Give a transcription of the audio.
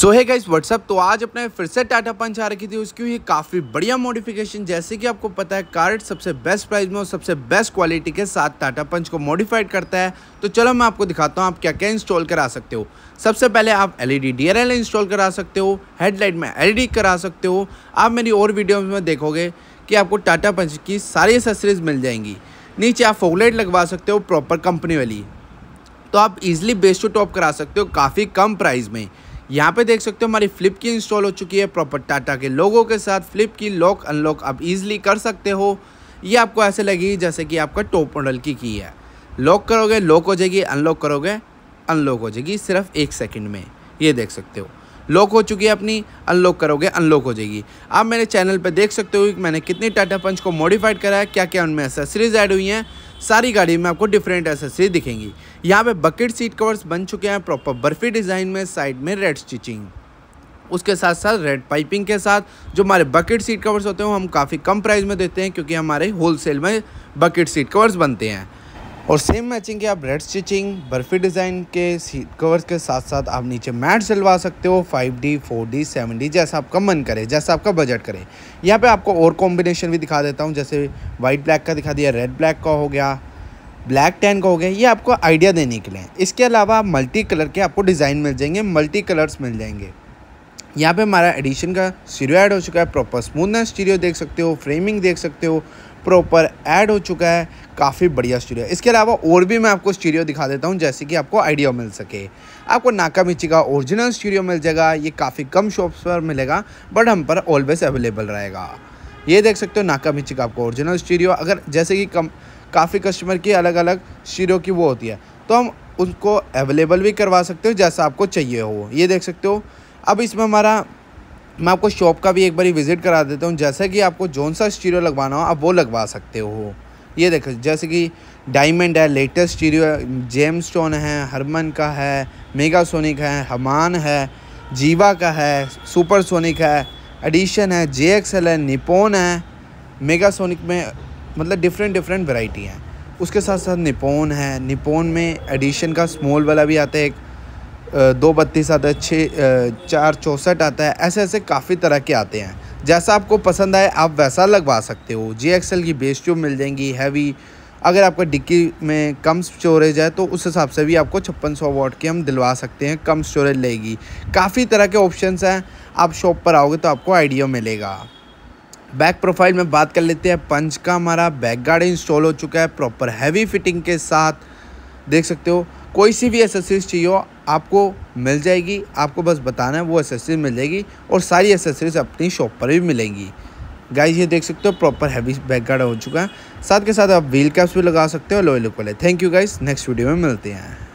सो है guys what's up तो आज अपने फिर से टाटा पंच आ रखी थी उसकी हुई काफ़ी बढ़िया मॉडिफिकेशन जैसे कि आपको पता है कार्ड सबसे बेस्ट प्राइस में और सबसे बेस्ट क्वालिटी के साथ टाटा पंच को मॉडिफाइड करता है तो चलो मैं आपको दिखाता हूँ आप क्या क्या इंस्टॉल करा सकते हो सबसे पहले आप एल ई इंस्टॉल करा सकते हो हेडलाइट में एल e करा सकते हो आप मेरी और वीडियोज़ में देखोगे कि आपको टाटा पंच की सारी एसेसरीज मिल जाएंगी नीचे आप फोकलाइट लगवा सकते हो प्रॉपर कंपनी वाली तो आप इजीली बेस्ट टू टॉप करा सकते हो काफ़ी कम प्राइस में यहाँ पे देख सकते हो हमारी फ्लिप की इंस्टॉल हो चुकी है प्रॉपर टाटा के लोगों के साथ फ्लिप की लॉक अनलॉक आप ईजिली कर सकते हो ये आपको ऐसे लगेगी जैसे कि आपका टॉप मॉडल की की है लॉक करोगे लॉक हो जाएगी अनलॉक करोगे अनलॉक हो जाएगी सिर्फ एक सेकंड में ये देख सकते हो लॉक हो चुकी है अपनी अनलॉक करोगे अनलॉक हो जाएगी आप मेरे चैनल पर देख सकते हो कि मैंने कितनी टाटा पंच को मॉडिफाइड करा है क्या क्या उनमें एसेसरीज ऐड हुई हैं सारी गाड़ी में आपको डिफरेंट एसेसरी दिखेंगी यहाँ पे बकेट सीट कवर्स बन चुके हैं प्रॉपर बर्फी डिज़ाइन में साइड में रेड स्टिचिंग उसके साथ साथ रेड पाइपिंग के साथ जो हमारे बकेट सीट कवर्स होते हैं हम काफ़ी कम प्राइस में देते हैं क्योंकि हमारे होलसेल में बकेट सीट कवर्स बनते हैं और सेम मैचिंग के आप रेड स्टिचिंग बर्फी डिज़ाइन के सीट कवर्स के साथ साथ आप नीचे मैट सिलवा सकते हो 5D, 4D, 7D जैसा आपका मन करे जैसा आपका बजट करे यहाँ पे आपको और कॉम्बिनेशन भी दिखा देता हूँ जैसे वाइट ब्लैक का दिखा दिया रेड ब्लैक का हो गया ब्लैक टैन का हो गया ये आपको आइडिया देने के लिए इसके अलावा आप मल्टी कलर के आपको डिज़ाइन मिल जाएंगे मल्टी कलर्स मिल जाएंगे यहाँ पे हमारा एडिशन का स्टीरियो ऐड हो चुका है प्रॉपर स्मूथनेस स्टीरियो देख सकते हो फ्रेमिंग देख सकते हो प्रॉपर ऐड हो चुका है काफ़ी बढ़िया स्टीरियो इसके अलावा और भी मैं आपको स्टीरियो दिखा देता हूँ जैसे कि आपको आइडिया मिल सके आपको नाका मिची का ओरिजिनल स्टीरियो मिल जाएगा ये काफ़ी कम शॉप्स पर मिलेगा बट हम पर ऑलवेज अवेलेबल रहेगा ये देख सकते हो नाका मिची का आपको ओरिजिनल स्टीरियो अगर जैसे कि कम काफ़ी कस्टमर की अलग अलग शीरों की वो होती है तो हम उसको अवेलेबल भी करवा सकते हो जैसा आपको चाहिए हो ये देख सकते हो अब इसमें हमारा मैं आपको शॉप का भी एक बार विज़िट करा देता हूँ जैसा कि आपको जौन सा स्टीरियो लगवाना हो आप वो लगवा सकते हो ये देखो जैसे कि डायमंड है लेटेस्ट स्टीरियो जेम स्टोन है हरमन का है मेगा सोनिक है हमान है जीवा का है सुपर सोनिक है एडिशन है जे है निपोन है मेगा सोनिक में मतलब डिफरेंट डिफरेंट वेराइटी हैं उसके साथ साथ निपोन है निपोन में एडिशन का स्मॉल वाला भी आता है एक दो बत्तीस आता है छः चार चौंसठ आता है ऐसे ऐसे काफ़ी तरह के आते हैं जैसा आपको पसंद आए आप वैसा लगवा सकते हो जी एक्सएल की बेस ट्यूब मिल जाएंगी हैवी अगर आपका डिक्की में कम स्टोरेज है तो उस हिसाब से भी आपको छप्पन सौ वॉट की हम दिलवा सकते हैं कम स्टोरेज लेगी काफ़ी तरह के ऑप्शंस हैं आप शॉप पर आओगे तो आपको आइडिया मिलेगा बैक प्रोफाइल में बात कर लेते हैं पंच का हमारा बैक गार्ड इंस्टॉल हो चुका है प्रॉपर हैवी फिटिंग के साथ देख सकते हो कोई सी भी एसेसरीज चाहिए हो आपको मिल जाएगी आपको बस बताना है वो एसेसरीज मिल जाएगी और सारी एसेसरीज अपनी शॉप पर भी मिलेंगी गाइस ये देख सकते हो प्रॉपर हैवी बैक गार्ड हो चुका है साथ के साथ आप व्हील कैप्स भी लगा सकते हो लोहे लुक है thank you guys next video में मिलते हैं